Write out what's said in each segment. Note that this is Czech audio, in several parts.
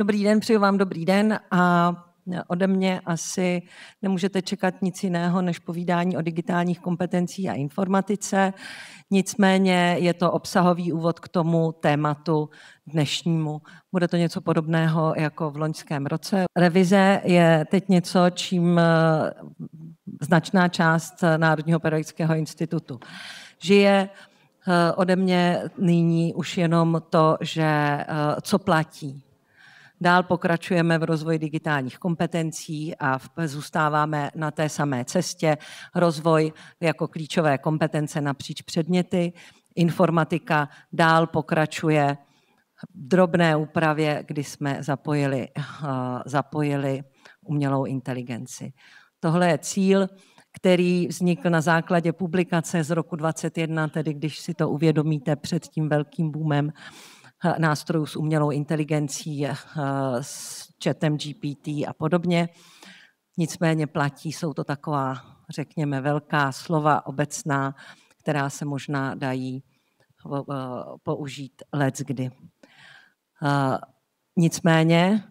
Dobrý den, přeju vám dobrý den a ode mě asi nemůžete čekat nic jiného než povídání o digitálních kompetencích a informatice. Nicméně je to obsahový úvod k tomu tématu dnešnímu. Bude to něco podobného jako v loňském roce. Revize je teď něco, čím eh, značná část Národního pedagogického institutu žije. Eh, ode mě nyní už jenom to, že eh, co platí Dál pokračujeme v rozvoji digitálních kompetencí a zůstáváme na té samé cestě. Rozvoj jako klíčové kompetence napříč předměty. Informatika dál pokračuje v drobné úpravě, kdy jsme zapojili, eh, zapojili umělou inteligenci. Tohle je cíl, který vznikl na základě publikace z roku 2021, tedy když si to uvědomíte před tím velkým boomem nástrojů s umělou inteligencí, eh, s chatem GPT a podobně. Nicméně platí, jsou to taková, řekněme, velká slova obecná, která se možná dají eh, použít let kdy. Eh, nicméně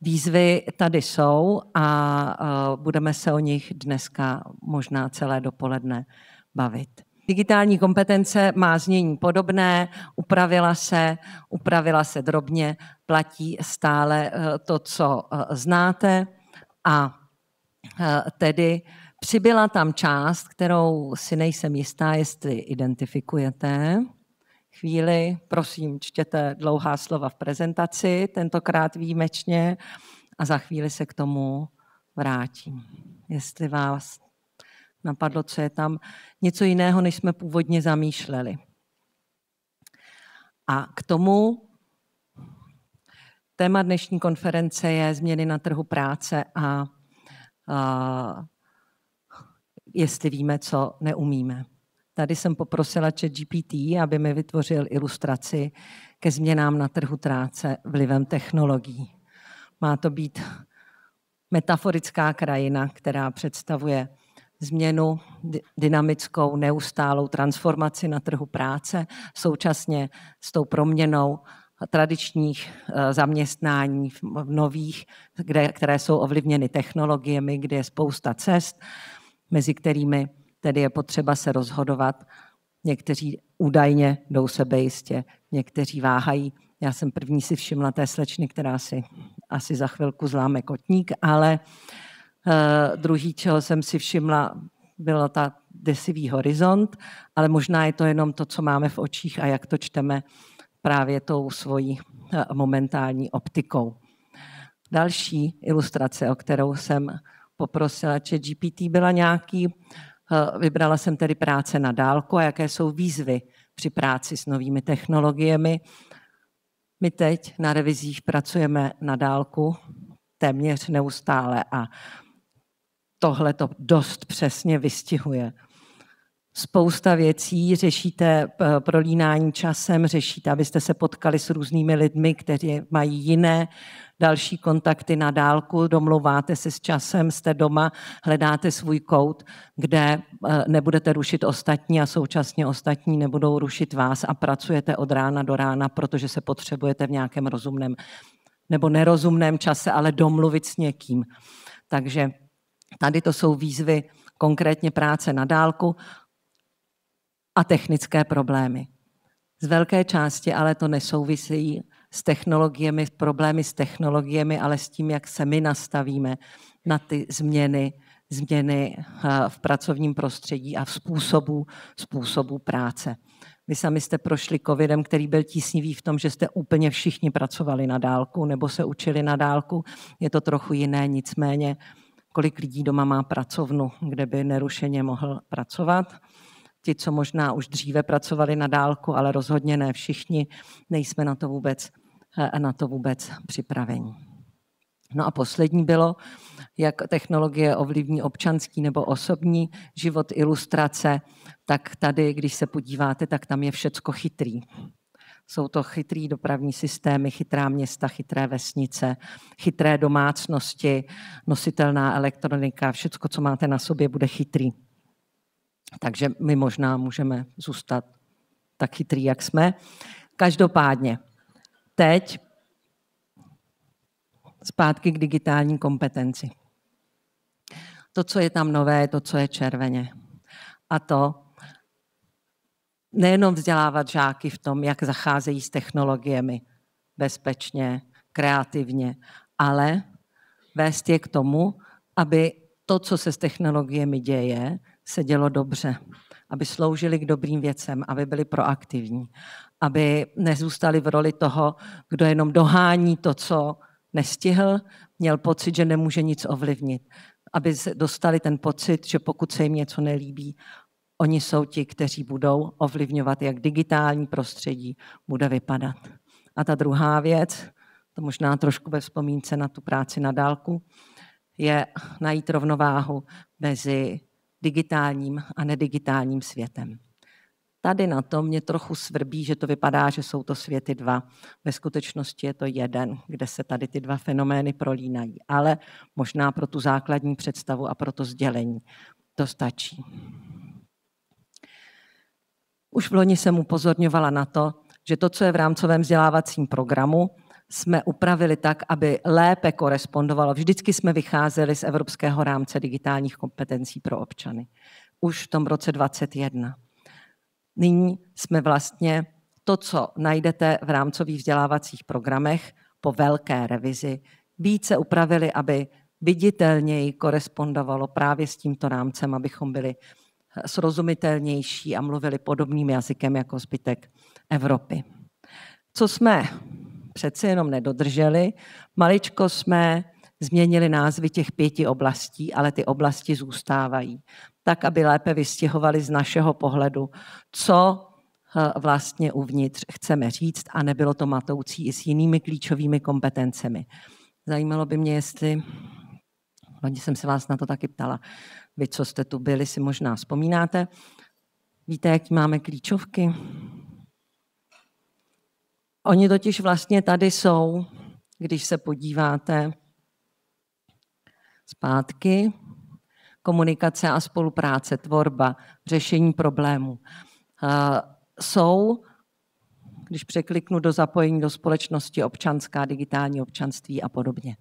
výzvy tady jsou a budeme se o nich dneska možná celé dopoledne bavit. Digitální kompetence má znění podobné, upravila se, upravila se drobně, platí stále eh, to, co eh, znáte a eh, tedy přibyla tam část, kterou si nejsem jistá, jestli identifikujete. Chvíli, prosím, čtěte dlouhá slova v prezentaci, tentokrát výjimečně, a za chvíli se k tomu vrátím, jestli vás napadlo, co je tam něco jiného, než jsme původně zamýšleli. A k tomu téma dnešní konference je změny na trhu práce a, a jestli víme, co neumíme. Tady jsem poprosila chat GPT, aby mi vytvořil ilustraci ke změnám na trhu práce vlivem technologií. Má to být metaforická krajina, která představuje změnu dynamickou, neustálou transformaci na trhu práce, současně s tou proměnou tradičních eh, zaměstnání v nových, kde, které jsou ovlivněny technologiemi, kde je spousta cest, mezi kterými tedy je potřeba se rozhodovat. Někteří údajně jdou jistě, někteří váhají. Já jsem první si všimla té slečny, která si asi za chvilku zláme kotník, ale uh, Eh, druhý, čeho jsem si všimla, byla ta desivý horizont, ale možná je to jenom to, co máme v očích a jak to čteme právě tou svojí eh, momentální optikou. Další ilustrace, o kterou jsem poprosila chat GPT, byla nějaký, eh, vybrala jsem tedy práce na dálku a jaké jsou výzvy při práci s novými technologiemi. My teď na revizích pracujeme na dálku téměř neustále a tohle to dost přesně vystihuje. Spousta věcí řešíte eh, prolínání časem, řešíte, abyste se potkali s různými lidmi, kteří mají jiné další kontakty na dálku, domlouváte se s časem, jste doma, hledáte svůj kout, kde eh, nebudete rušit ostatní a současně ostatní nebudou rušit vás a pracujete od rána do rána, protože se potřebujete v nějakém rozumném nebo nerozumném čase, ale domluvit s někým. Takže Tady to jsou výzvy konkrétně práce na dálku a technické problémy. Z velké části ale to nesouvisí s technologiemi, s problémy s technologiemi, ale s tím, jak se my nastavíme na ty změny, změny eh, v pracovním prostředí a v způsobu, způsobu práce. Vy sami jste prošli covidem, který byl tísnivý v tom, že jste úplně všichni pracovali na dálku nebo se učili na dálku. Je to trochu jiné, nicméně kolik lidí doma má pracovnu, kde by nerušeně mohl pracovat. Ti, co možná už dříve pracovali na dálku, ale rozhodně ne všichni, nejsme na to vůbec, eh, na to vůbec připraveni. No a poslední bylo, jak technologie ovlivní občanský nebo osobní život, ilustrace, tak tady, když se podíváte, tak tam je všecko chytrý. Jsou to chytrý dopravní systémy, chytrá města, chytré vesnice, chytré domácnosti, nositelná elektronika, všechno, co máte na sobě, bude chytrý. Takže my možná můžeme zůstat tak chytrý, jak jsme. Každopádně, teď zpátky k digitální kompetenci. To, co je tam nové, je to, co je červeně. A to, nejenom vzdělávat žáky v tom, jak zacházejí s technologiemi bezpečně, kreativně, ale vést je k tomu, aby to, co se s technologiemi děje, se dělo dobře. Aby sloužili k dobrým věcem, aby byli proaktivní, aby nezůstali v roli toho, kdo jenom dohání to, co nestihl, měl pocit, že nemůže nic ovlivnit. Aby dostali ten pocit, že pokud se jim něco nelíbí, Oni jsou ti, kteří budou ovlivňovat, jak digitální prostředí bude vypadat. A ta druhá věc, to možná trošku ve vzpomínce na tu práci na dálku, je najít rovnováhu mezi digitálním a nedigitálním světem. Tady na to mě trochu svrbí, že to vypadá, že jsou to světy dva. Ve skutečnosti je to jeden, kde se tady ty dva fenomény prolínají. Ale možná pro tu základní představu a pro to sdělení to stačí. Už v loni jsem upozorňovala na to, že to, co je v rámcovém vzdělávacím programu, jsme upravili tak, aby lépe korespondovalo. Vždycky jsme vycházeli z Evropského rámce digitálních kompetencí pro občany. Už v tom roce 2021. Nyní jsme vlastně to, co najdete v rámcových vzdělávacích programech po velké revizi, více upravili, aby viditelněji korespondovalo právě s tímto rámcem, abychom byli srozumitelnější a mluvili podobným jazykem jako zbytek Evropy. Co jsme přece jenom nedodrželi, maličko jsme změnili názvy těch pěti oblastí, ale ty oblasti zůstávají, tak, aby lépe vystěhovali z našeho pohledu, co eh, vlastně uvnitř chceme říct a nebylo to matoucí i s jinými klíčovými kompetencemi. Zajímalo by mě, jestli Loni jsem se vás na to taky ptala. Vy, co jste tu byli, si možná vzpomínáte. Víte, jaký máme klíčovky? Oni totiž vlastně tady jsou, když se podíváte zpátky. Komunikace a spolupráce, tvorba, řešení problémů. Eh, jsou, když překliknu do zapojení do společnosti občanská, digitální občanství a podobně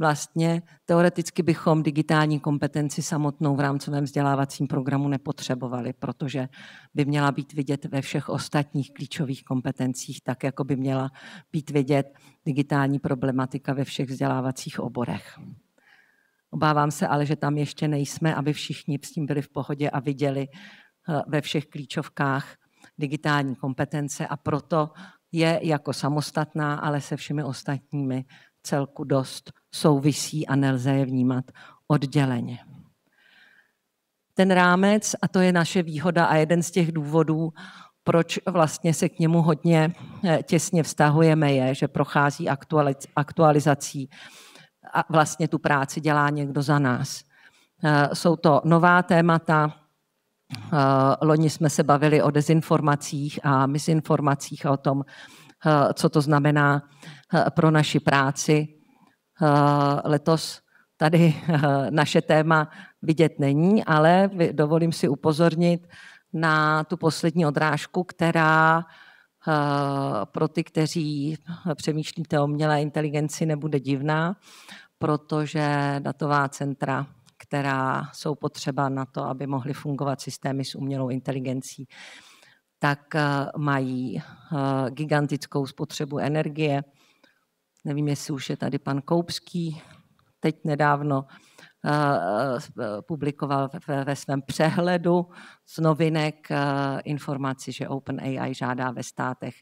vlastně teoreticky bychom digitální kompetenci samotnou v rámcovém vzdělávacím programu nepotřebovali, protože by měla být vidět ve všech ostatních klíčových kompetencích, tak jako by měla být vidět digitální problematika ve všech vzdělávacích oborech. Obávám se ale, že tam ještě nejsme, aby všichni s tím byli v pohodě a viděli eh, ve všech klíčovkách digitální kompetence a proto je jako samostatná, ale se všemi ostatními celku dost souvisí a nelze je vnímat odděleně. Ten rámec, a to je naše výhoda a jeden z těch důvodů, proč vlastně se k němu hodně eh, těsně vztahujeme, je, že prochází aktualizací a vlastně tu práci dělá někdo za nás. Eh, jsou to nová témata, eh, Loni jsme se bavili o dezinformacích a misinformacích a o tom, co to znamená Eh, pro naši práci. Eh, letos tady eh, naše téma vidět není, ale dovolím si upozornit na tu poslední odrážku, která pro ty, kteří přemýšlíte o umělé inteligenci, nebude divná, protože datová centra, která jsou potřeba na to, aby mohly fungovat systémy s umělou inteligencí, tak mají gigantickou spotřebu energie, nevím, jestli už je tady pan Koupský, teď nedávno eh, eh, publikoval ve svém přehledu z novinek eh, informaci, že OpenAI žádá ve státech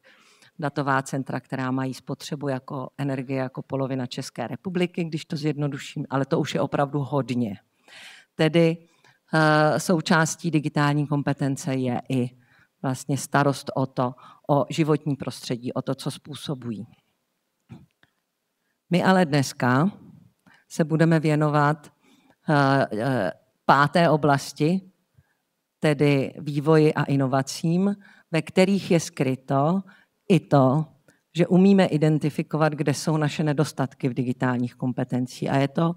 datová centra, která mají spotřebu jako energie jako polovina České republiky, když to zjednoduším, ale to už je opravdu hodně. Tedy součástí digitální kompetence je i vlastně starost o to, o životní prostředí, o to, co způsobují. My ale dneska se budeme věnovat eh, eh, páté oblasti, tedy vývoji a inovacím, ve kterých je skryto i to, že umíme identifikovat, kde jsou naše nedostatky v digitálních kompetencích. A je to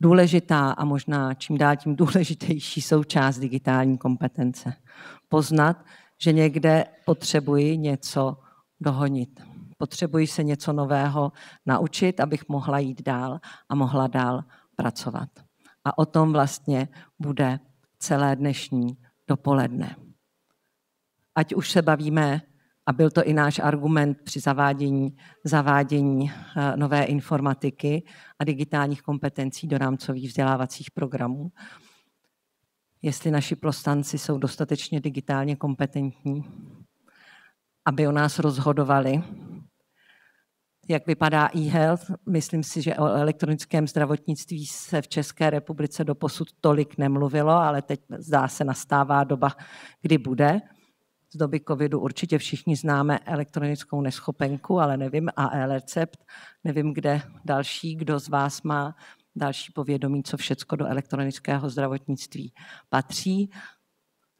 důležitá a možná čím dál tím důležitější součást digitální kompetence. Poznat, že někde potřebuji něco dohonit potřebuji se něco nového naučit, abych mohla jít dál a mohla dál pracovat. A o tom vlastně bude celé dnešní dopoledne. Ať už se bavíme, a byl to i náš argument při zavádění, zavádění eh, nové informatiky a digitálních kompetencí do rámcových vzdělávacích programů, jestli naši plostanci jsou dostatečně digitálně kompetentní, aby o nás rozhodovali jak vypadá e-health. Myslím si, že o elektronickém zdravotnictví se v České republice doposud tolik nemluvilo, ale teď zdá se nastává doba, kdy bude. Z doby covidu určitě všichni známe elektronickou neschopenku, ale nevím, a e-recept. Nevím, kde další, kdo z vás má další povědomí, co všecko do elektronického zdravotnictví patří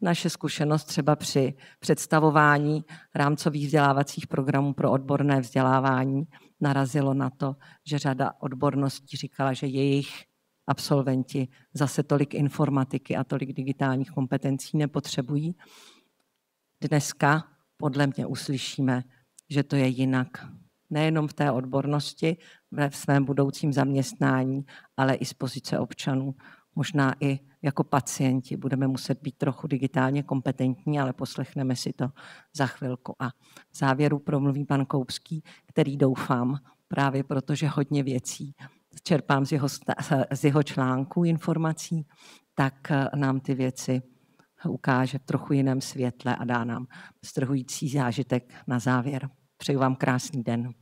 naše zkušenost třeba při představování rámcových vzdělávacích programů pro odborné vzdělávání narazilo na to, že řada odborností říkala, že jejich absolventi zase tolik informatiky a tolik digitálních kompetencí nepotřebují. Dneska podle mě uslyšíme, že to je jinak. Nejenom v té odbornosti, ve svém budoucím zaměstnání, ale i z pozice občanů, možná i jako pacienti budeme muset být trochu digitálně kompetentní, ale poslechneme si to za chvilku. A v závěru promluví pan Koupský, který doufám, právě protože hodně věcí čerpám z jeho, z jeho článků informací, tak eh, nám ty věci ukáže v trochu jiném světle a dá nám strhující zážitek na závěr. Přeju vám krásný den.